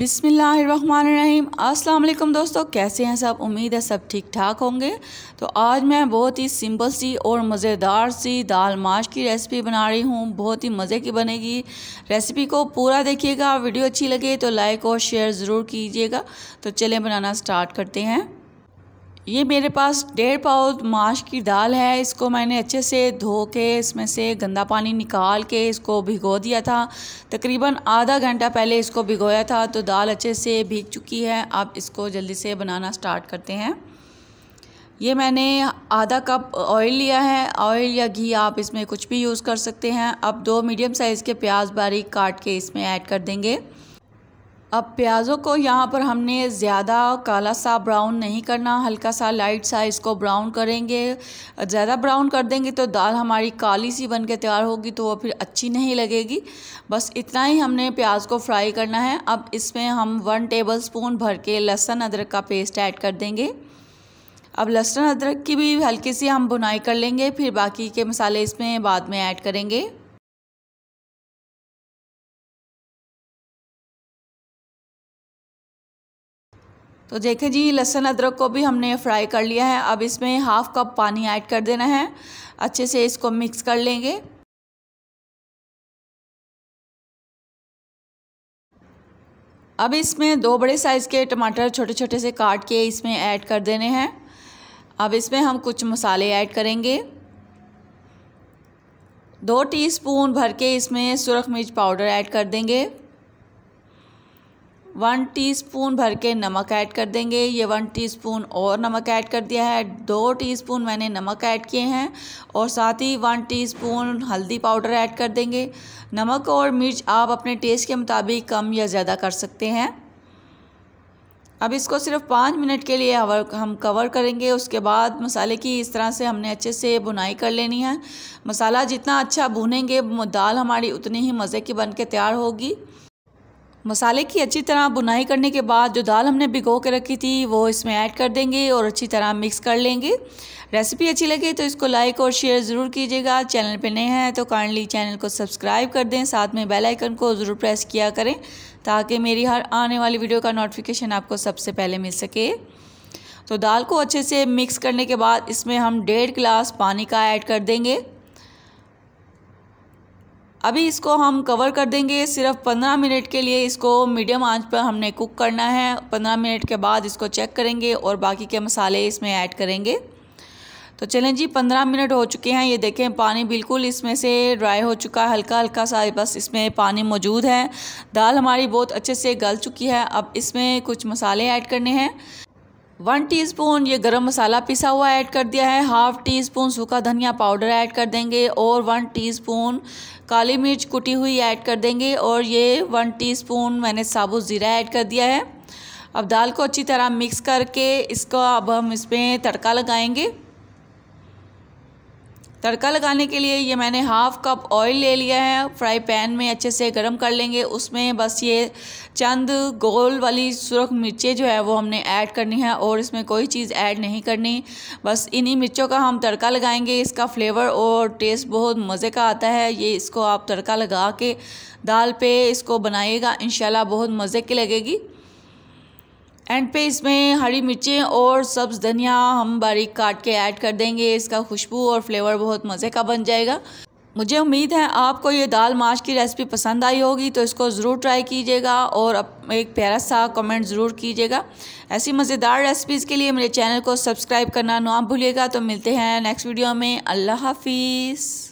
बिसमीम अस्सलाम दोस्तों कैसे हैं सब उम्मीद है सब ठीक ठाक होंगे तो आज मैं बहुत ही सिंपल सी और मज़ेदार सी दाल माश की रेसिपी बना रही हूँ बहुत ही मज़े की बनेगी रेसिपी को पूरा देखिएगा वीडियो अच्छी लगे तो लाइक और शेयर ज़रूर कीजिएगा तो चलें बनाना स्टार्ट करते हैं ये मेरे पास डेढ़ पाव माश की दाल है इसको मैंने अच्छे से धो के इसमें से गंदा पानी निकाल के इसको भिगो दिया था तकरीबन आधा घंटा पहले इसको भिगोया था तो दाल अच्छे से भीग चुकी है आप इसको जल्दी से बनाना स्टार्ट करते हैं ये मैंने आधा कप ऑयल लिया है ऑयल या घी आप इसमें कुछ भी यूज़ कर सकते हैं अब दो मीडियम साइज़ के प्याज बारीक काट के इसमें ऐड कर देंगे अब प्याज़ों को यहाँ पर हमने ज़्यादा काला सा ब्राउन नहीं करना हल्का सा लाइट सा इसको ब्राउन करेंगे ज़्यादा ब्राउन कर देंगे तो दाल हमारी काली सी बन के तैयार होगी तो वो फिर अच्छी नहीं लगेगी बस इतना ही हमने प्याज को फ्राई करना है अब इसमें हम वन टेबल स्पून भर के लहसुन अदरक का पेस्ट ऐड कर देंगे अब लहसुन अदरक की भी हल्की सी हम बुनाई कर लेंगे फिर बाकी के मसाले इसमें बाद में ऐड करेंगे तो देखें जी लहसुन अदरक को भी हमने फ्राई कर लिया है अब इसमें हाफ़ कप पानी ऐड कर देना है अच्छे से इसको मिक्स कर लेंगे अब इसमें दो बड़े साइज़ के टमाटर छोटे छोटे से काट के इसमें ऐड कर देने हैं अब इसमें हम कुछ मसाले ऐड करेंगे दो टीस्पून भर के इसमें सुरख मिर्च पाउडर ऐड कर देंगे वन टीस्पून भर के नमक ऐड कर देंगे ये वन टीस्पून और नमक ऐड कर दिया है दो टीस्पून मैंने नमक ऐड किए हैं और साथ ही वन टीस्पून हल्दी पाउडर ऐड कर देंगे नमक और मिर्च आप अपने टेस्ट के मुताबिक कम या ज़्यादा कर सकते हैं अब इसको सिर्फ पाँच मिनट के लिए हम कवर करेंगे उसके बाद मसाले की इस तरह से हमने अच्छे से बुनाई कर लेनी है मसाला जितना अच्छा भुनेंगे दाल हमारी उतनी ही मज़े की बन के तैयार होगी मसाले की अच्छी तरह बुनाई करने के बाद जो दाल हमने भिगो के रखी थी वो इसमें ऐड कर देंगे और अच्छी तरह मिक्स कर लेंगे रेसिपी अच्छी लगे तो इसको लाइक और शेयर ज़रूर कीजिएगा चैनल पर नए हैं तो काइंडली चैनल को सब्सक्राइब कर दें साथ में बेल आइकन को ज़रूर प्रेस किया करें ताकि मेरी हर आने वाली वीडियो का नोटिफिकेशन आपको सबसे पहले मिल सके तो दाल को अच्छे से मिक्स करने के बाद इसमें हम डेढ़ गिलास पानी का ऐड कर देंगे अभी इसको हम कवर कर देंगे सिर्फ 15 मिनट के लिए इसको मीडियम आंच पर हमने कुक करना है 15 मिनट के बाद इसको चेक करेंगे और बाकी के मसाले इसमें ऐड करेंगे तो चलें जी पंद्रह मिनट हो चुके हैं ये देखें पानी बिल्कुल इसमें से ड्राई हो चुका है हल्का हल्का सा बस इसमें पानी मौजूद है दाल हमारी बहुत अच्छे से गल चुकी है अब इसमें कुछ मसाले ऐड करने हैं वन टीस्पून ये गरम मसाला पिसा हुआ ऐड कर दिया है हाफ़ टी स्पून सूखा धनिया पाउडर ऐड कर देंगे और वन टीस्पून काली मिर्च कुटी हुई ऐड कर देंगे और ये वन टीस्पून मैंने साबुत ज़ीरा ऐड कर दिया है अब दाल को अच्छी तरह मिक्स करके इसको अब हम इसमें तड़का लगाएंगे तड़का लगाने के लिए ये मैंने हाफ़ कप ऑयल ले लिया है फ्राई पैन में अच्छे से गर्म कर लेंगे उसमें बस ये चंद गोल वाली सुरख मिर्चें जो है वो हमने ऐड करनी है और इसमें कोई चीज़ ऐड नहीं करनी बस इन्हीं मिर्चों का हम तड़का लगाएंगे इसका फ्लेवर और टेस्ट बहुत मज़े का आता है ये इसको आप तड़का लगा के दाल पे इसको बनाइएगा इन बहुत मज़े की लगेगी एंड पे इसमें हरी मिर्चें और सब्ज़ धनिया हम बारीक काट के ऐड कर देंगे इसका खुशबू और फ्लेवर बहुत मज़े का बन जाएगा मुझे उम्मीद है आपको ये दाल माश की रेसिपी पसंद आई होगी तो इसको ज़रूर ट्राई कीजिएगा और अब एक प्यारा सा कमेंट ज़रूर कीजिएगा ऐसी मज़ेदार रेसिपीज़ के लिए मेरे चैनल को सब्सक्राइब करना ना भूलिएगा तो मिलते हैं नेक्स्ट वीडियो में अल्लाह हाफिज़